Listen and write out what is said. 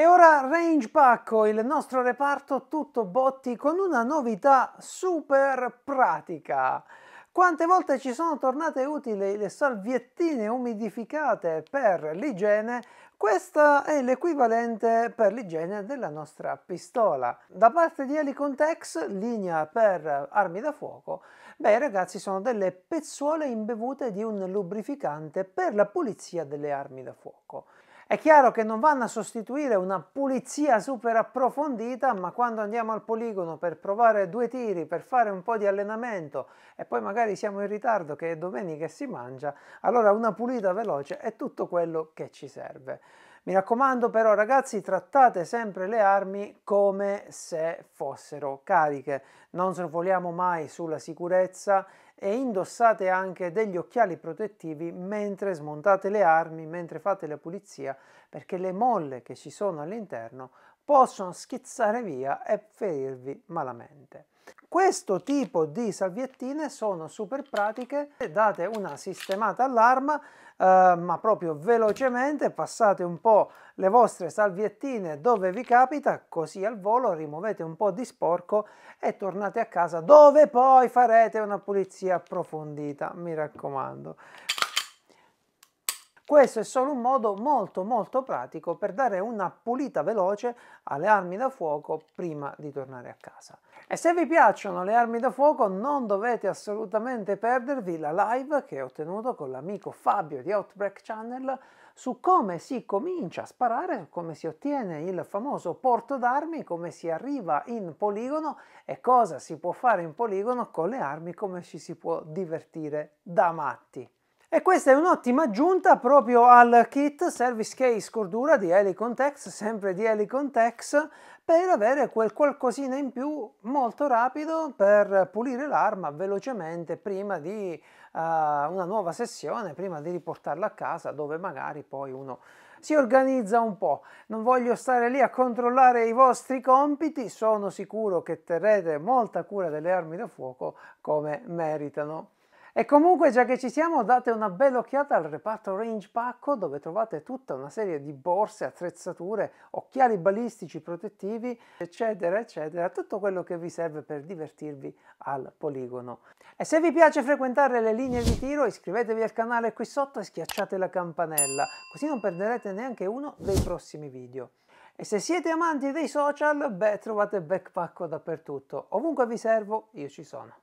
E ora Range Pacco, il nostro reparto tutto botti con una novità super pratica. Quante volte ci sono tornate utili le salviettine umidificate per l'igiene? Questa è l'equivalente per l'igiene della nostra pistola. Da parte di Helicontex, linea per armi da fuoco, beh ragazzi sono delle pezzuole imbevute di un lubrificante per la pulizia delle armi da fuoco. È chiaro che non vanno a sostituire una pulizia super approfondita, ma quando andiamo al poligono per provare due tiri, per fare un po' di allenamento e poi magari siamo in ritardo che è domenica e si mangia, allora una pulita veloce è tutto quello che ci serve. Mi raccomando però ragazzi trattate sempre le armi come se fossero cariche, non sorvoliamo mai sulla sicurezza e indossate anche degli occhiali protettivi mentre smontate le armi, mentre fate la pulizia, perché le molle che ci sono all'interno possono schizzare via e ferirvi malamente. Questo tipo di salviettine sono super pratiche, date una sistemata all'arma, eh, ma proprio velocemente passate un po' le vostre salviettine dove vi capita, così al volo rimuovete un po' di sporco e tornate a casa dove poi farete una pulizia approfondita, mi raccomando. Questo è solo un modo molto molto pratico per dare una pulita veloce alle armi da fuoco prima di tornare a casa. E se vi piacciono le armi da fuoco non dovete assolutamente perdervi la live che ho tenuto con l'amico Fabio di Outbreak Channel su come si comincia a sparare, come si ottiene il famoso porto d'armi, come si arriva in poligono e cosa si può fare in poligono con le armi, come ci si può divertire da matti. E questa è un'ottima aggiunta proprio al kit Service Case Cordura di Helicon Tex, sempre di Helicon Tex, per avere quel qualcosina in più molto rapido per pulire l'arma velocemente prima di uh, una nuova sessione, prima di riportarla a casa dove magari poi uno si organizza un po'. Non voglio stare lì a controllare i vostri compiti, sono sicuro che terrete molta cura delle armi da fuoco come meritano. E comunque già che ci siamo date una bella occhiata al reparto range pacco dove trovate tutta una serie di borse, attrezzature, occhiali balistici protettivi eccetera eccetera, tutto quello che vi serve per divertirvi al poligono. E se vi piace frequentare le linee di tiro iscrivetevi al canale qui sotto e schiacciate la campanella così non perderete neanche uno dei prossimi video. E se siete amanti dei social, beh, trovate backpacko dappertutto. Ovunque vi servo, io ci sono.